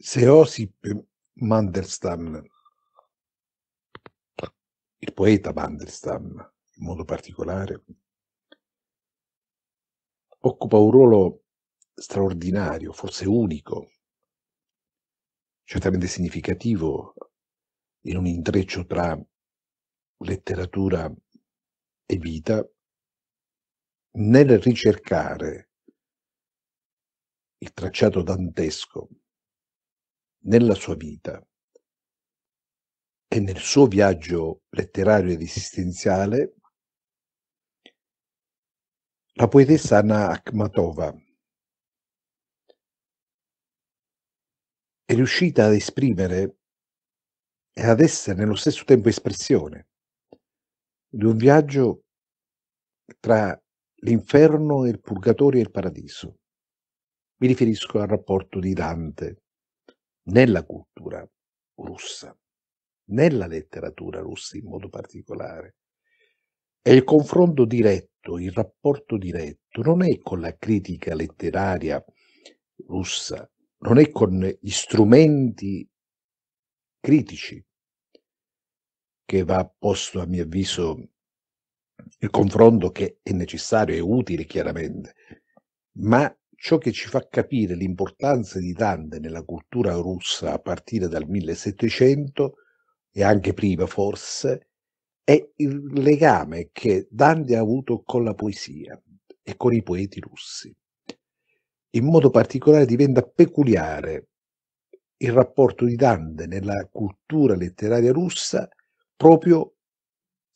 Se Osip Mandelstam, il poeta Mandelstam in modo particolare, occupa un ruolo straordinario, forse unico, certamente significativo in un intreccio tra letteratura e vita, nel ricercare il tracciato dantesco nella sua vita e nel suo viaggio letterario ed esistenziale, la poetessa Anna Akhmatova è riuscita ad esprimere e ad essere nello stesso tempo espressione di un viaggio tra l'inferno e il purgatorio e il paradiso. Mi riferisco al rapporto di Dante nella cultura russa, nella letteratura russa in modo particolare. E il confronto diretto, il rapporto diretto, non è con la critica letteraria russa, non è con gli strumenti critici che va posto, a mio avviso, il confronto che è necessario e utile chiaramente, ma ciò che ci fa capire l'importanza di Dante nella cultura russa a partire dal 1700 e anche prima forse, è il legame che Dante ha avuto con la poesia e con i poeti russi. In modo particolare diventa peculiare il rapporto di Dante nella cultura letteraria russa proprio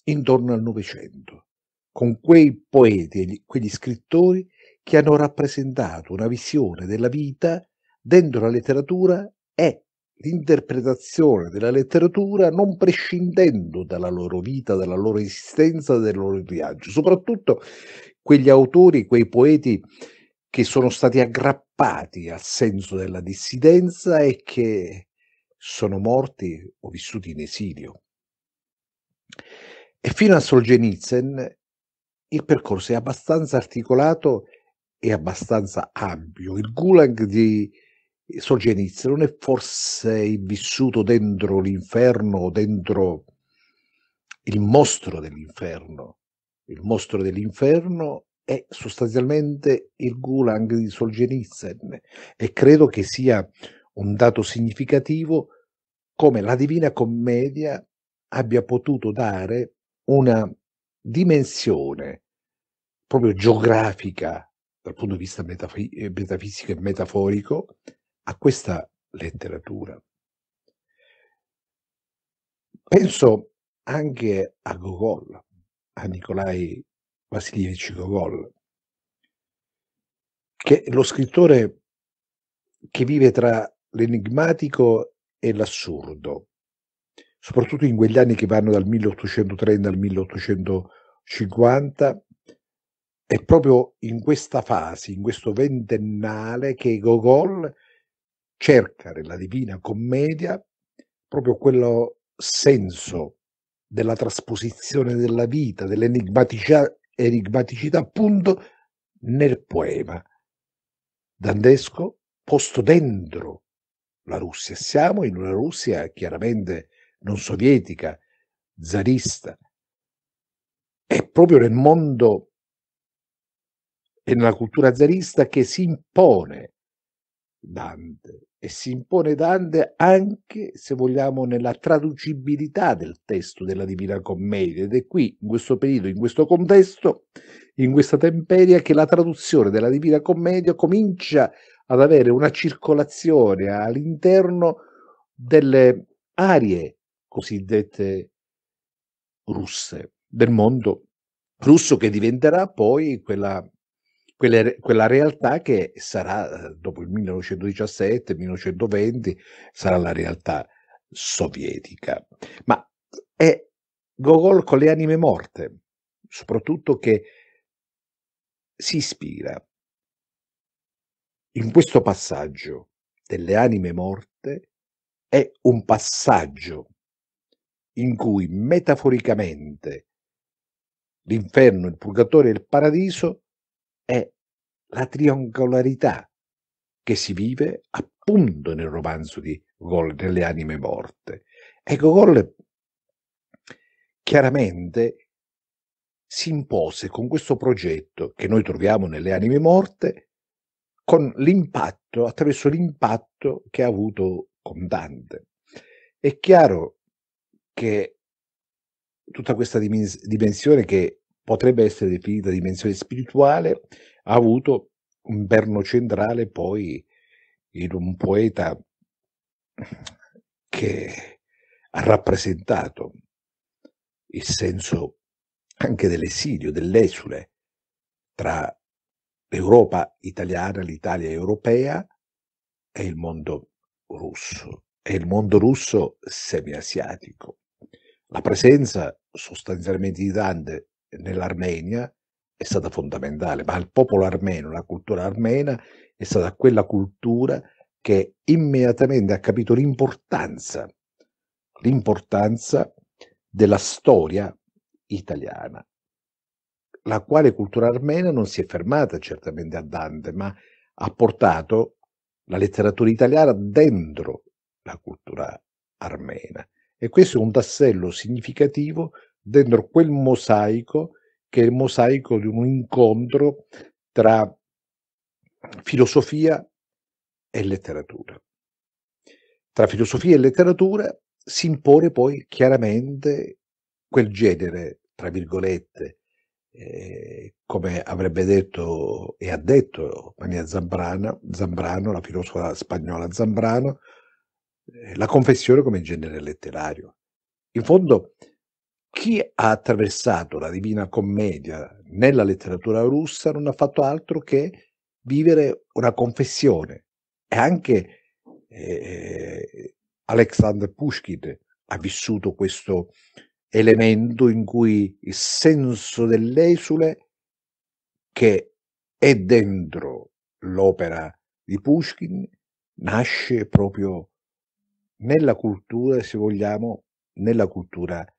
intorno al Novecento, con quei poeti e quegli scrittori che hanno rappresentato una visione della vita dentro la letteratura e l'interpretazione della letteratura non prescindendo dalla loro vita, dalla loro esistenza, dal loro viaggio, soprattutto quegli autori, quei poeti che sono stati aggrappati al senso della dissidenza e che sono morti o vissuti in esilio. E fino a Solzhenitsyn il percorso è abbastanza articolato è abbastanza ampio. Il gulag di Solzhenitsyn non è forse vissuto dentro l'inferno o dentro il mostro dell'inferno. Il mostro dell'inferno è sostanzialmente il gulag di Solzhenitsyn e credo che sia un dato significativo come la Divina Commedia abbia potuto dare una dimensione proprio geografica dal punto di vista metafi- eh, metafisico e metaforico a questa letteratura. Penso anche a Gogol, a Nikolai Vasilievich Gogol, che è lo scrittore che vive tra l'enigmatico e l'assurdo, soprattutto in quegli anni che vanno dal 1830 al 1850, è proprio in questa fase, in questo ventennale, che Gogol cerca nella Divina Commedia proprio quello senso della trasposizione della vita, dell'enigmaticità appunto nel poema dantesco posto dentro la Russia. Siamo in una Russia chiaramente non sovietica, zarista. È proprio nel mondo e nella cultura zarista che si impone Dante e si impone Dante anche, se vogliamo, nella traducibilità del testo della Divina Commedia ed è qui, in questo periodo, in questo contesto, in questa temperia, che la traduzione della Divina Commedia comincia ad avere una circolazione all'interno delle aree cosiddette russe, del mondo russo che diventerà poi quella quella, quella realtà che sarà eh, dopo il 1917-1920 sarà la realtà sovietica. Ma è Gogol con le anime morte, soprattutto che si ispira in questo passaggio delle anime morte è un passaggio in cui metaforicamente l'inferno, il purgatorio e il paradiso la triangolarità che si vive appunto nel romanzo di Goll, nelle anime morte. Ecco, Goll chiaramente si impose con questo progetto che noi troviamo nelle anime morte, con l'impatto, attraverso l'impatto che ha avuto con Dante. È chiaro che tutta questa dimensione che potrebbe essere definita dimensione spirituale ha avuto un berno centrale poi in un poeta che ha rappresentato il senso anche dell'esilio, dell'esule tra l'Europa italiana, l'Italia europea e il mondo russo, e il mondo russo semiasiatico. La presenza sostanzialmente di Dante nell'Armenia è stata fondamentale, ma il popolo armeno, la cultura armena è stata quella cultura che immediatamente ha capito l'importanza, l'importanza della storia italiana, la quale cultura armena non si è fermata certamente a Dante, ma ha portato la letteratura italiana dentro la cultura armena. E questo è un tassello significativo dentro quel mosaico che è il mosaico di un incontro tra filosofia e letteratura. Tra filosofia e letteratura si impone poi chiaramente quel genere, tra virgolette, eh, come avrebbe detto e ha detto Maria Zambrana, Zambrano, la filosofa spagnola Zambrano, eh, la confessione come genere letterario. In fondo chi ha attraversato la Divina Commedia nella letteratura russa non ha fatto altro che vivere una confessione. E anche eh, Alexander Pushkin ha vissuto questo elemento in cui il senso dell'esule che è dentro l'opera di Pushkin nasce proprio nella cultura, se vogliamo, nella cultura russa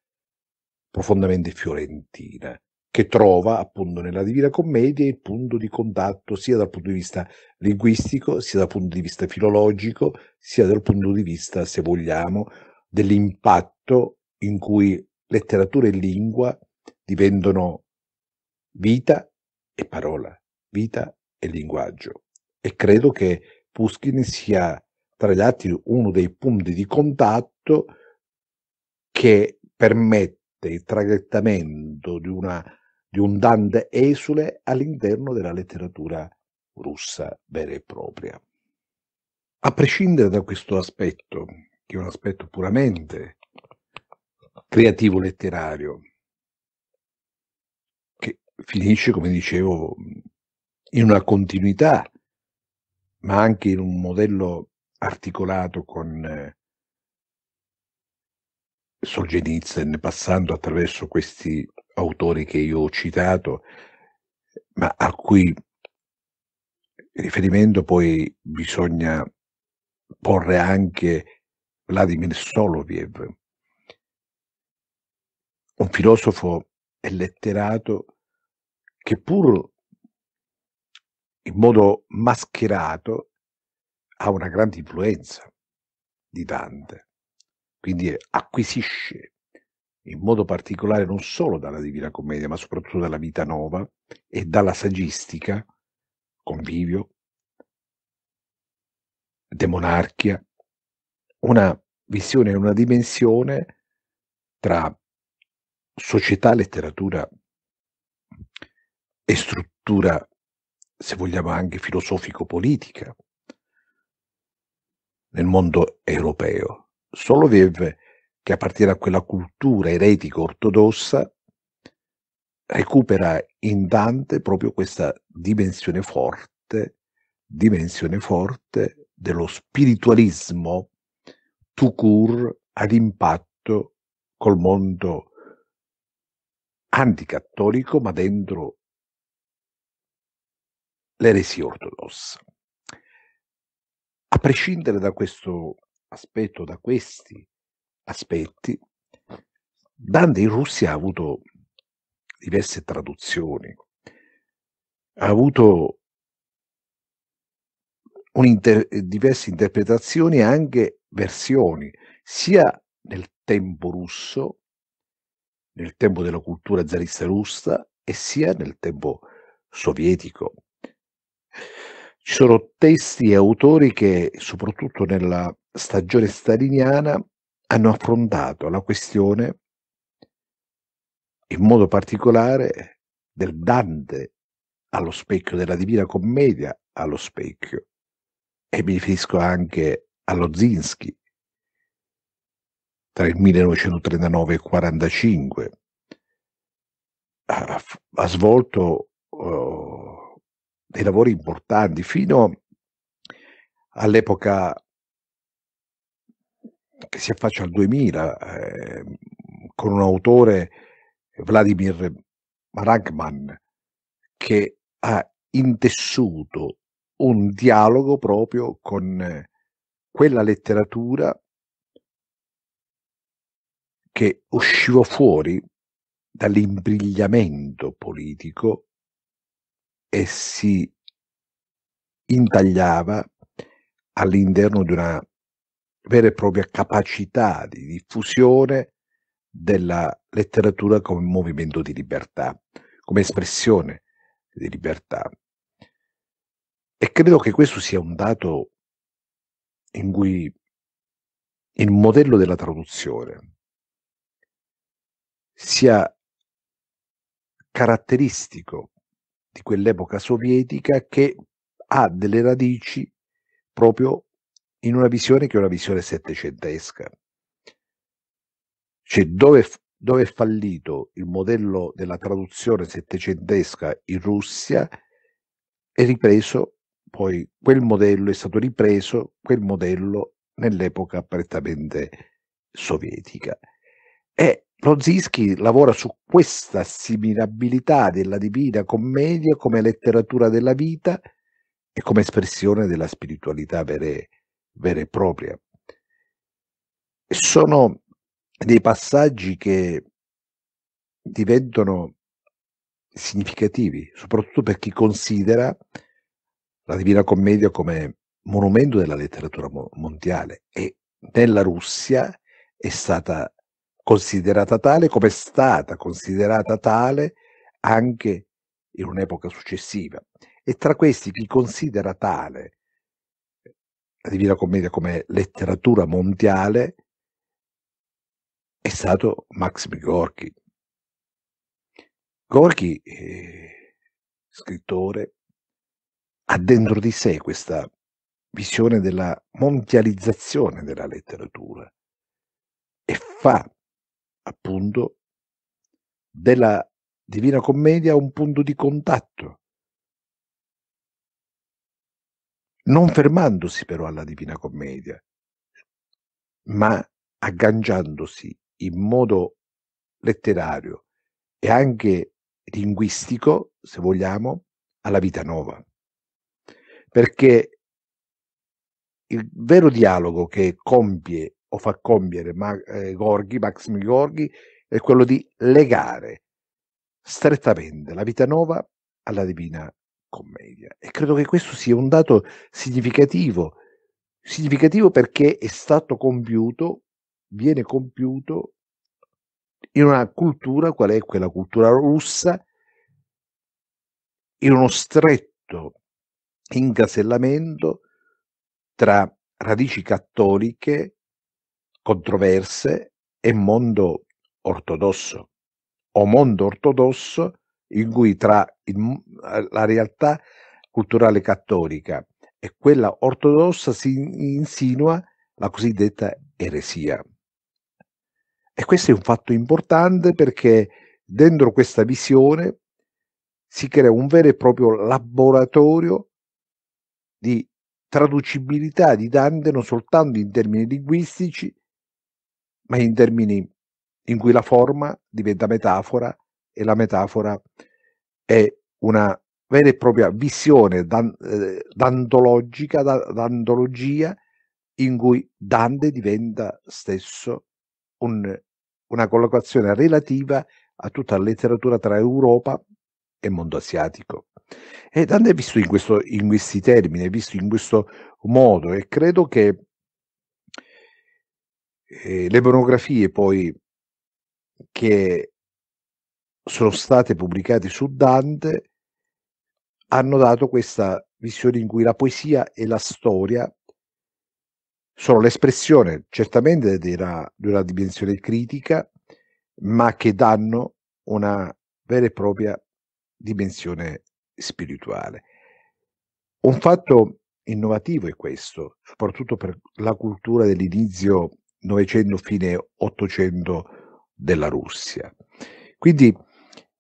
profondamente fiorentina, che trova appunto nella Divina Commedia il punto di contatto sia dal punto di vista linguistico, sia dal punto di vista filologico, sia dal punto di vista, se vogliamo, dell'impatto in cui letteratura e lingua diventano vita e parola, vita e linguaggio. E credo che Puskin sia tra gli altri uno dei punti di contatto che permette il traghettamento di, una, di un Dante esule all'interno della letteratura russa vera e propria. A prescindere da questo aspetto, che è un aspetto puramente creativo letterario, che finisce, come dicevo, in una continuità, ma anche in un modello articolato con eh, Solzhenitsyn, passando attraverso questi autori che io ho citato, ma a cui riferimento poi bisogna porre anche Vladimir Soloviev, un filosofo e letterato che pur in modo mascherato ha una grande influenza di Dante quindi acquisisce in modo particolare non solo dalla Divina Commedia, ma soprattutto dalla Vita Nova e dalla saggistica, convivio, demonarchia, una visione, una dimensione tra società, letteratura e struttura, se vogliamo anche filosofico-politica, nel mondo europeo. Soloviev, che appartiene a quella cultura eretica ortodossa, recupera in Dante proprio questa dimensione forte, dimensione forte dello spiritualismo tout court ad impatto col mondo anticattolico, ma dentro l'eresia ortodossa. A prescindere da questo aspetto da questi aspetti, Dante in Russia ha avuto diverse traduzioni, ha avuto inter- diverse interpretazioni e anche versioni, sia nel tempo russo, nel tempo della cultura zarista russa e sia nel tempo sovietico. Ci sono testi e autori che, soprattutto nella stagione staliniana, hanno affrontato la questione, in modo particolare, del Dante allo specchio, della Divina Commedia allo specchio. E mi riferisco anche allo Zinsky, tra il 1939 e il 1945, ha, ha svolto uh, dei lavori importanti fino all'epoca che si affaccia al 2000 eh, con un autore Vladimir Ragman che ha intessuto un dialogo proprio con quella letteratura che usciva fuori dall'imbrigliamento politico e si intagliava all'interno di una vera e propria capacità di diffusione della letteratura come movimento di libertà, come espressione di libertà. E credo che questo sia un dato in cui il modello della traduzione sia caratteristico di quell'epoca sovietica che ha delle radici proprio in una visione che è una visione settecentesca. Cioè dove, dove è fallito il modello della traduzione settecentesca in Russia è ripreso poi quel modello è stato ripreso quel modello nell'epoca prettamente sovietica e Rosinski lavora su questa assimilabilità della divina commedia come letteratura della vita e come espressione della spiritualità vera, vera e propria. Sono dei passaggi che diventano significativi, soprattutto per chi considera la Divina Commedia come monumento della letteratura mondiale e nella Russia è stata considerata tale come è stata considerata tale anche in un'epoca successiva. E tra questi chi considera tale la Divina Commedia come letteratura mondiale è stato Maxim Gorky. Gorky, eh, scrittore, ha dentro di sé questa visione della mondializzazione della letteratura e fa appunto, della Divina Commedia un punto di contatto, non certo. fermandosi però alla Divina Commedia, ma agganciandosi in modo letterario e anche linguistico, se vogliamo, alla vita nuova. Perché il vero dialogo che compie o far compiere ma, eh, Gorghi, Maxim Gorghi, è quello di legare strettamente la vita nuova alla divina commedia. E credo che questo sia un dato significativo, significativo perché è stato compiuto, viene compiuto in una cultura qual è quella cultura russa, in uno stretto incasellamento tra radici cattoliche controverse e mondo ortodosso o mondo ortodosso in cui tra il, la realtà culturale cattolica e quella ortodossa si insinua la cosiddetta eresia. E questo è un fatto importante perché dentro questa visione si crea un vero e proprio laboratorio di traducibilità di Dante non soltanto in termini linguistici, ma in termini in cui la forma diventa metafora e la metafora è una vera e propria visione dan, eh, dantologica, da, d'antologia, in cui Dante diventa stesso un, una collocazione relativa a tutta la letteratura tra Europa e mondo asiatico. E Dante è visto in, questo, in questi termini, è visto in questo modo e credo che le monografie poi che sono state pubblicate su Dante hanno dato questa visione in cui la poesia e la storia sono l'espressione certamente della, di una dimensione critica, ma che danno una vera e propria dimensione spirituale. Un fatto innovativo è questo, soprattutto per la cultura dell'inizio Novecento, fine Ottocento della Russia. Quindi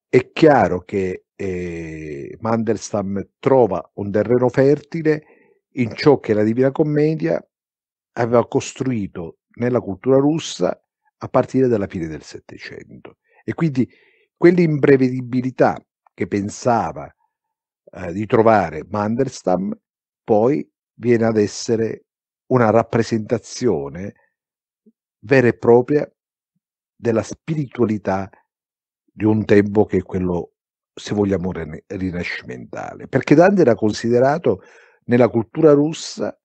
è chiaro che eh, Mandelstam trova un terreno fertile in ciò che la Divina Commedia aveva costruito nella cultura russa a partire dalla fine del Settecento. E quindi quell'imprevedibilità che pensava eh, di trovare Mandelstam poi viene ad essere una rappresentazione vera e propria della spiritualità di un tempo che è quello, se vogliamo, rinascimentale. Perché Dante era considerato nella cultura russa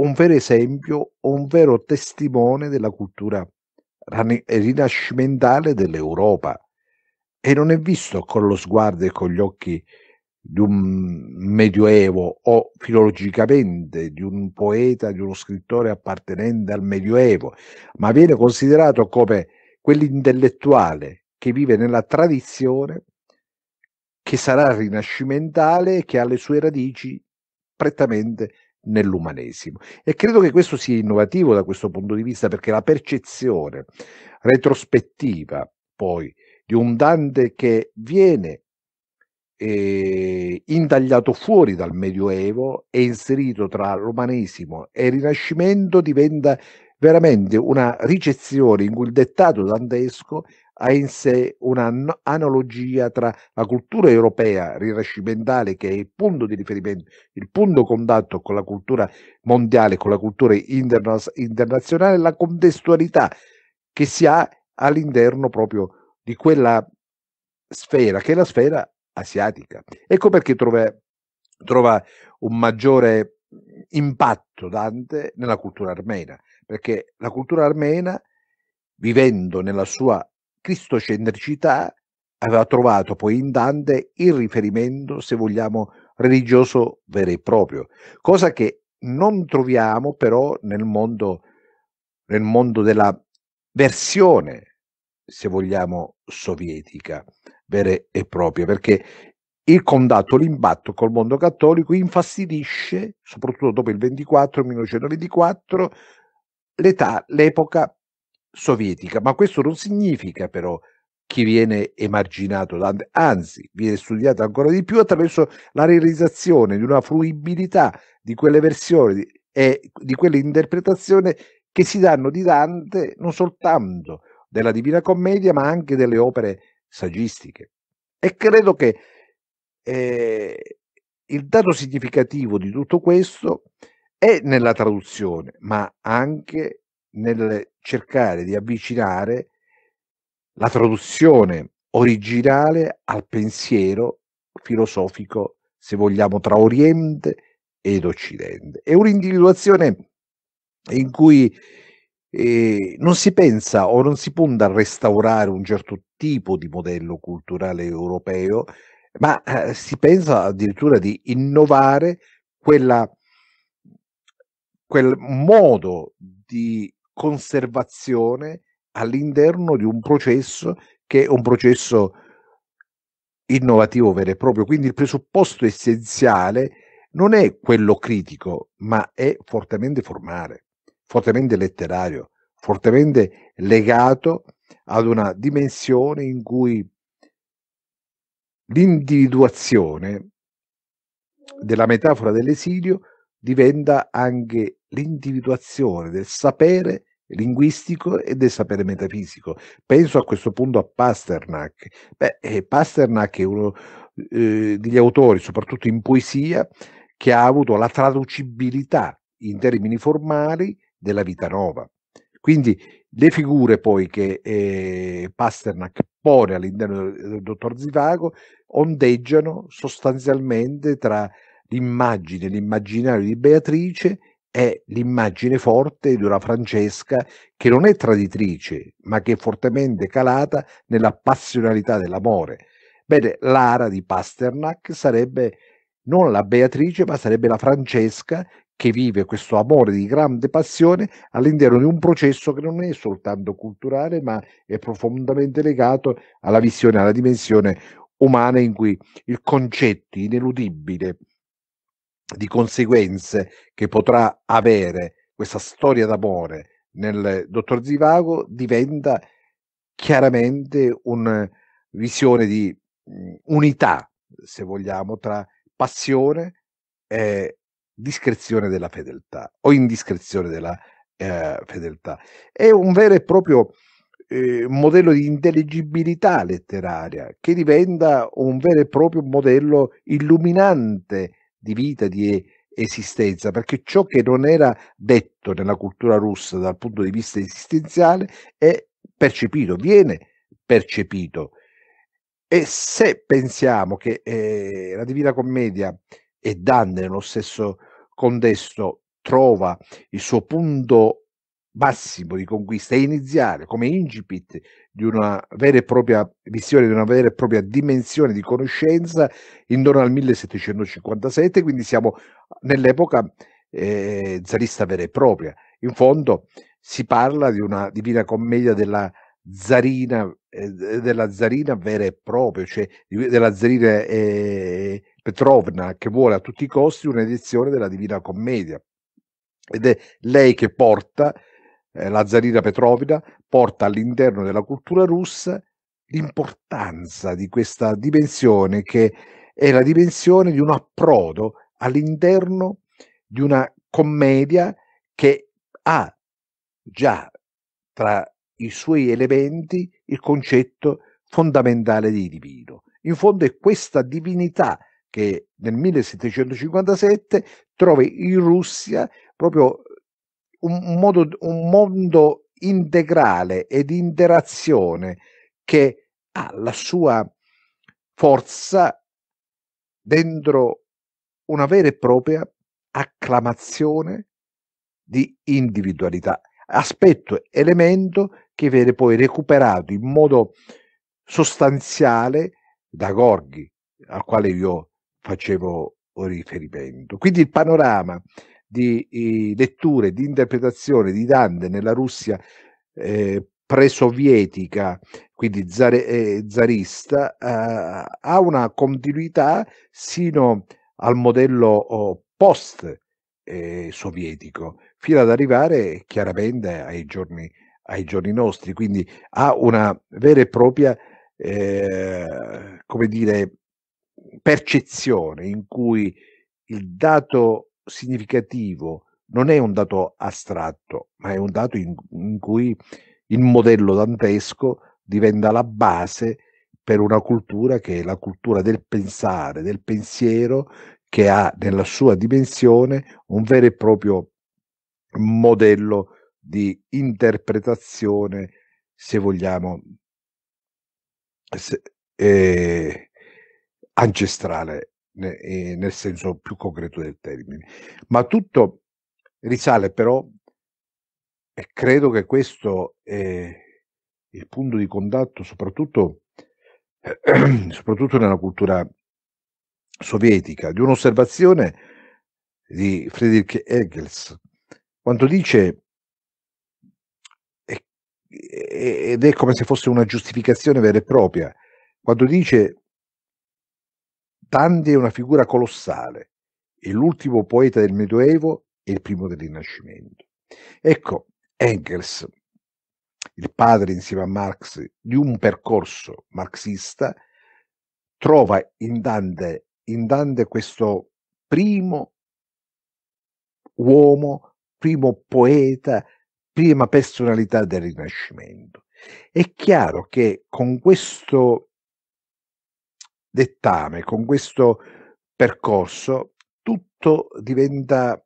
un vero esempio, un vero testimone della cultura rinascimentale dell'Europa e non è visto con lo sguardo e con gli occhi di un medioevo o filologicamente di un poeta, di uno scrittore appartenente al medioevo, ma viene considerato come quell'intellettuale che vive nella tradizione che sarà rinascimentale e che ha le sue radici prettamente nell'umanesimo. E credo che questo sia innovativo da questo punto di vista perché la percezione retrospettiva poi di un Dante che viene eh, intagliato fuori dal Medioevo e inserito tra l'umanesimo e il Rinascimento diventa veramente una ricezione in cui il dettato dantesco ha in sé un'analogia tra la cultura europea rinascimentale che è il punto di riferimento, il punto contatto con la cultura mondiale, con la cultura interna- internazionale, la contestualità che si ha all'interno proprio di quella sfera, che è la sfera asiatica. Ecco perché trova, trova un maggiore impatto Dante nella cultura armena, perché la cultura armena, vivendo nella sua cristocentricità, aveva trovato poi in Dante il riferimento, se vogliamo, religioso vero e proprio, cosa che non troviamo però nel mondo, nel mondo della versione, se vogliamo, sovietica vere e proprie, perché il contatto, l'impatto col mondo cattolico infastidisce, soprattutto dopo il 24, 1924, l'età, l'epoca sovietica, ma questo non significa però chi viene emarginato, anzi viene studiato ancora di più attraverso la realizzazione di una fruibilità di quelle versioni e di quelle interpretazioni che si danno di Dante non soltanto della Divina Commedia, ma anche delle opere saggistiche. E credo che eh, il dato significativo di tutto questo è nella traduzione, ma anche nel cercare di avvicinare la traduzione originale al pensiero filosofico, se vogliamo, tra Oriente ed Occidente. È un'individuazione in cui eh, non si pensa o non si punta a restaurare un certo tipo di modello culturale europeo, ma eh, si pensa addirittura di innovare quella, quel modo di conservazione all'interno di un processo che è un processo innovativo vero e proprio. Quindi il presupposto essenziale non è quello critico, ma è fortemente formale fortemente letterario, fortemente legato ad una dimensione in cui l'individuazione della metafora dell'esilio diventa anche l'individuazione del sapere linguistico e del sapere metafisico. Penso a questo punto a Pasternak. Beh, eh, Pasternak è uno eh, degli autori, soprattutto in poesia, che ha avuto la traducibilità in termini formali della vita nuova. Quindi le figure poi che eh, Pasternak pone all'interno del dottor Zivago ondeggiano sostanzialmente tra l'immagine, l'immaginario di Beatrice e l'immagine forte di una Francesca che non è traditrice, ma che è fortemente calata nella passionalità dell'amore. Bene, l'ara di Pasternak sarebbe non la Beatrice, ma sarebbe la Francesca che vive questo amore di grande passione all'interno di un processo che non è soltanto culturale, ma è profondamente legato alla visione, alla dimensione umana in cui il concetto ineludibile di conseguenze che potrà avere questa storia d'amore nel dottor Zivago diventa chiaramente una eh, visione di mm, unità, se vogliamo, tra passione e discrezione della fedeltà o indiscrezione della eh, fedeltà. È un vero e proprio eh, modello di intelligibilità letteraria che diventa un vero e proprio modello illuminante di vita, di esistenza, perché ciò che non era detto nella cultura russa dal punto di vista esistenziale è percepito, viene percepito. E se pensiamo che eh, la Divina Commedia e Dante nello stesso contesto trova il suo punto massimo di conquista e iniziale come incipit di una vera e propria visione, di una vera e propria dimensione di conoscenza intorno al 1757, quindi siamo nell'epoca eh, zarista vera e propria. In fondo si parla di una divina commedia della zarina della zarina vera e propria, cioè della zarina eh, Petrovna che vuole a tutti i costi un'edizione della Divina Commedia. Ed è lei che porta, eh, la zarina Petrovna, porta all'interno della cultura russa l'importanza di questa dimensione che è la dimensione di un approdo all'interno di una commedia che ha già tra i suoi elementi il concetto fondamentale di divino. In fondo è questa divinità che nel 1757 trova in Russia proprio un, modo, un mondo integrale ed interazione che ha la sua forza dentro una vera e propria acclamazione di individualità, aspetto, elemento che viene poi recuperato in modo sostanziale da Gorghi, al quale io facevo riferimento. Quindi il panorama di, di letture, di interpretazione di Dante nella Russia eh, pre-sovietica, quindi zare, eh, zarista, eh, ha una continuità sino al modello oh, post-sovietico, eh, fino ad arrivare chiaramente ai giorni ai giorni nostri, quindi ha una vera e propria, eh, come dire, percezione in cui il dato significativo non è un dato astratto, ma è un dato in, in cui il modello dantesco diventa la base per una cultura che è la cultura del pensare, del pensiero, che ha nella sua dimensione un vero e proprio modello di interpretazione, se vogliamo, se, eh, ancestrale, eh, nel senso più concreto del termine. Ma tutto risale però, e credo che questo è il punto di contatto soprattutto, eh, soprattutto nella cultura sovietica, di un'osservazione di Friedrich Engels, quando dice ed è come se fosse una giustificazione vera e propria, quando dice Dante è una figura colossale, e l'ultimo poeta del Medioevo e il primo del Rinascimento. Ecco, Engels, il padre insieme a Marx di un percorso marxista, trova in Dante, in Dante questo primo uomo, primo poeta, prima personalità del Rinascimento. È chiaro che con questo dettame, con questo percorso, tutto diventa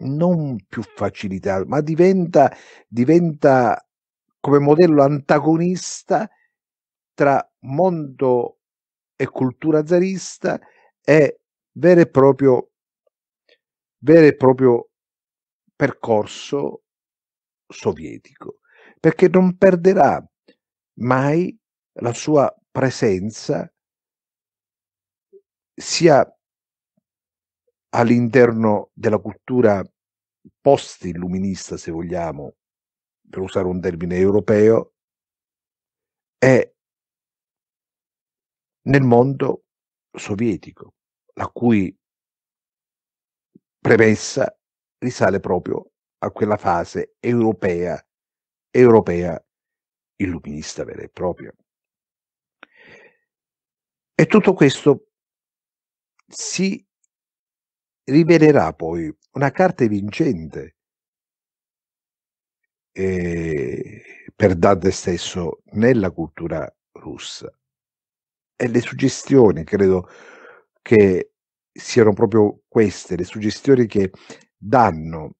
non più facilitato, ma diventa, diventa come modello antagonista tra mondo e cultura zarista e vero e proprio, vero e proprio percorso sovietico, perché non perderà mai la sua presenza sia all'interno della cultura post-illuminista, se vogliamo, per usare un termine europeo, e nel mondo sovietico, la cui premessa risale proprio a quella fase europea, europea illuminista vera e propria. E tutto questo si rivelerà poi una carta vincente eh, per Dante stesso nella cultura russa. E le suggestioni, credo che siano proprio queste, le suggestioni che danno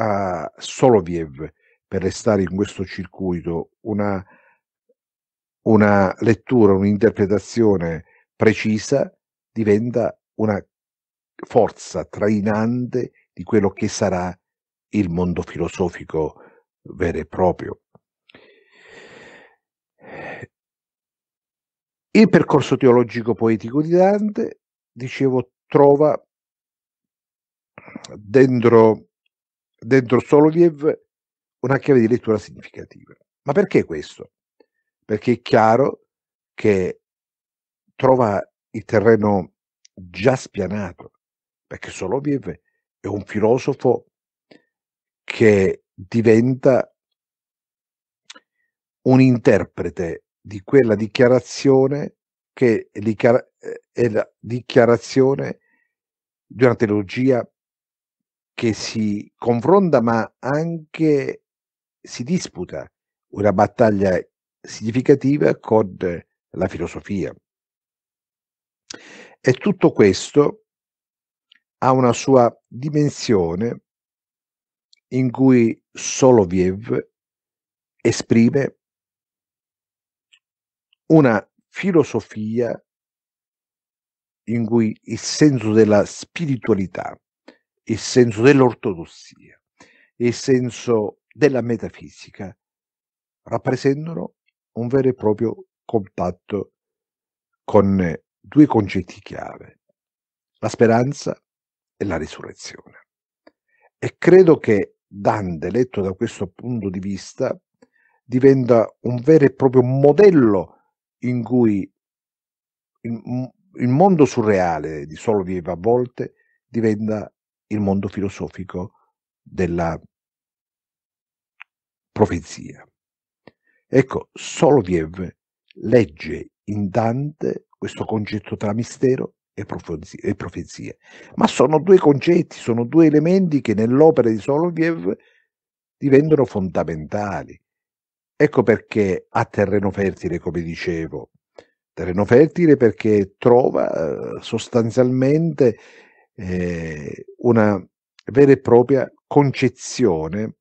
a Soloviev, per restare in questo circuito, una, una lettura, un'interpretazione precisa diventa una forza trainante di quello che sarà il mondo filosofico vero e proprio. Il percorso teologico poetico di Dante, dicevo, trova dentro dentro Soloviev una chiave di lettura significativa. Ma perché questo? Perché è chiaro che trova il terreno già spianato, perché Soloviev è un filosofo che diventa un interprete di quella dichiarazione che è eh, la dichiarazione di una teologia che si confronta ma anche si disputa una battaglia significativa con la filosofia. E tutto questo ha una sua dimensione in cui Soloviev esprime una filosofia in cui il senso della spiritualità il senso dell'ortodossia e il senso della metafisica rappresentano un vero e proprio compatto con due concetti chiave, la speranza e la risurrezione. E credo che Dante, letto da questo punto di vista, diventa un vero e proprio modello in cui il, mondo surreale di Soloviev a volte diventa il mondo filosofico della profezia. Ecco, Soloviev legge in Dante questo concetto tra mistero e profezia, ma sono due concetti, sono due elementi che nell'opera di Soloviev diventano fondamentali. Ecco perché ha terreno fertile, come dicevo, terreno fertile perché trova eh, sostanzialmente eh, una vera e propria concezione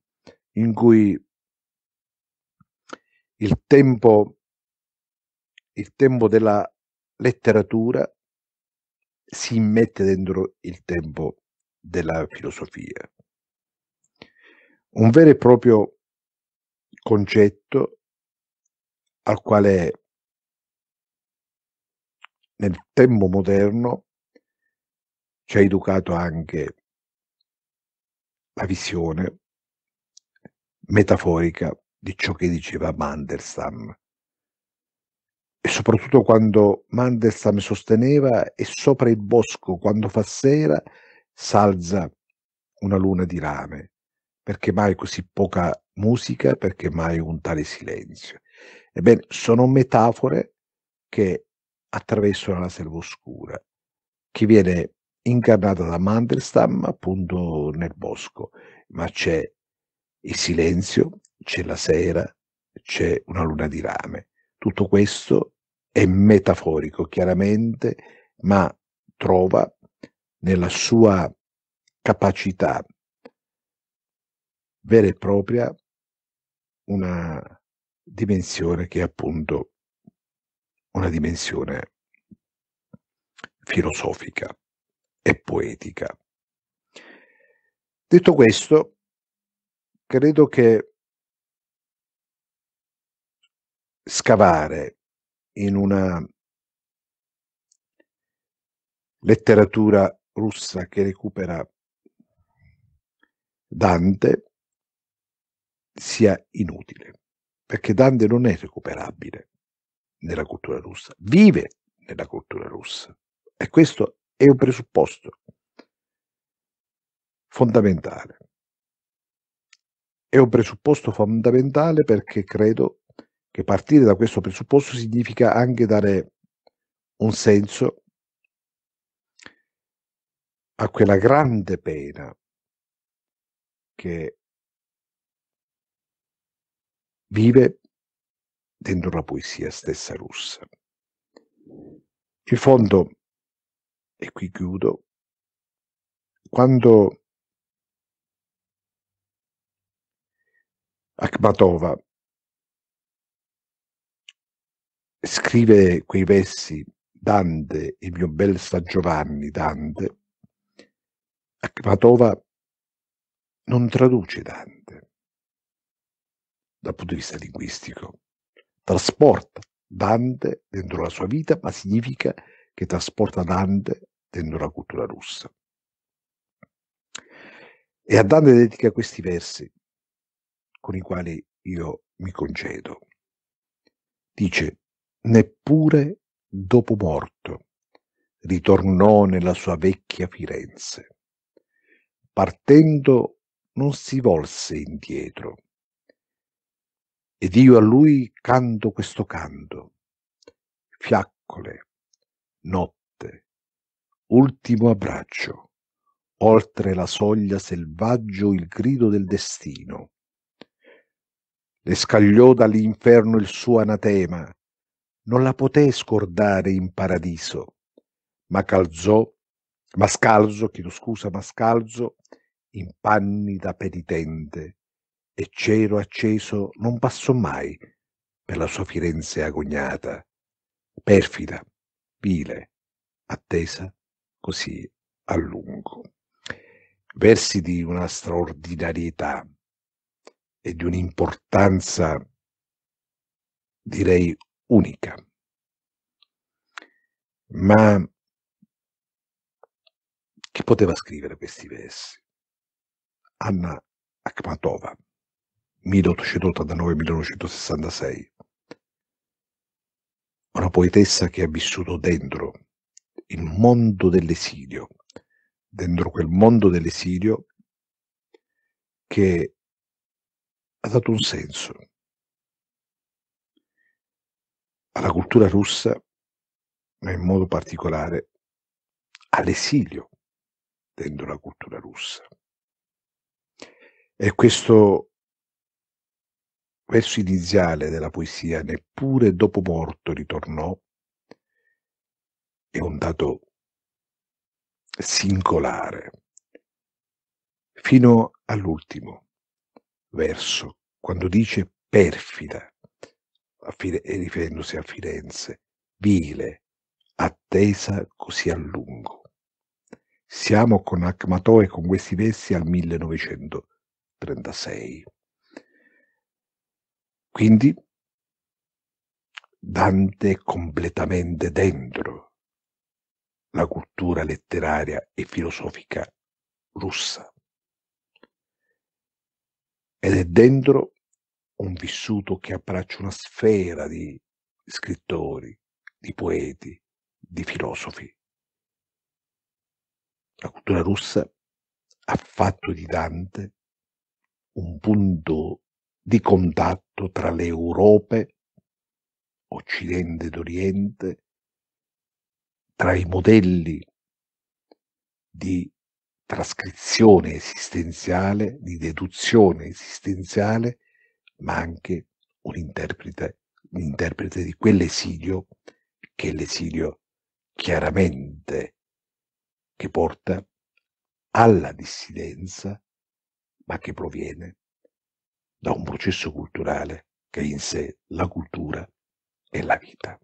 in cui il tempo, il tempo della letteratura si immette dentro il tempo della filosofia. Un vero e proprio concetto al quale nel tempo moderno ci ha educato anche la visione metaforica di ciò che diceva Mandelstam. E soprattutto quando Mandelstam sosteneva e sopra il bosco, quando fa sera, s'alza una luna di rame. Perché mai così poca musica? Perché mai un tale silenzio? Ebbene, sono metafore che attraversano la selva oscura, che viene incarnata da Mandelstam appunto nel bosco, ma c'è il silenzio, c'è la sera, c'è una luna di rame. Tutto questo è metaforico chiaramente, ma trova nella sua capacità vera e propria una dimensione che è appunto una dimensione filosofica e poetica. Detto questo, credo che scavare in una letteratura russa che recupera Dante sia inutile, perché Dante non è recuperabile nella cultura russa, vive nella cultura russa e questo è un presupposto fondamentale. È un presupposto fondamentale perché credo che partire da questo presupposto significa anche dare un senso a quella grande pena che vive dentro la poesia stessa russa. In fondo e qui chiudo, quando Akhmatova scrive quei versi Dante, il mio bel San Giovanni Dante, Akhmatova non traduce Dante dal punto di vista linguistico, trasporta Dante dentro la sua vita, ma significa che che trasporta Dante dentro la cultura russa. E a Dante dedica questi versi con i quali io mi concedo. Dice, neppure dopo morto ritornò nella sua vecchia Firenze. Partendo non si volse indietro. Ed io a lui canto questo canto. Fiaccole, Notte. Ultimo abbraccio. Oltre la soglia selvaggio il grido del destino. Le scagliò dall'inferno il suo anatema. Non la poté scordare in paradiso, ma calzò, ma scalzo, chiedo scusa, ma scalzo, in panni da penitente, e cero acceso non passò mai per la sua Firenze agognata, perfida, bile, attesa così a lungo. Versi di una straordinarietà e di un'importanza, direi, unica. Ma chi poteva scrivere questi versi? Anna Akhmatova, 1889-1966 una poetessa che ha vissuto dentro il mondo dell'esilio, dentro quel mondo dell'esilio che ha dato un senso alla cultura russa, ma in modo particolare all'esilio dentro la cultura russa. E questo verso iniziale della poesia, neppure dopo morto ritornò, è un dato singolare, fino all'ultimo verso, quando dice perfida, Fire, riferendosi a Firenze, vile, attesa così a lungo. Siamo con Acmatò con questi versi al 1936. Quindi Dante è completamente dentro la cultura letteraria e filosofica russa ed è dentro un vissuto che abbraccia una sfera di scrittori, di poeti, di filosofi. La cultura russa ha fatto di Dante un punto di contatto tra le Europe, Occidente ed Oriente, tra i modelli di trascrizione esistenziale, di deduzione esistenziale, ma anche un interprete, un interprete di quell'esilio che è l'esilio chiaramente che porta alla dissidenza, ma che proviene da un processo culturale che in sé la cultura e la vita.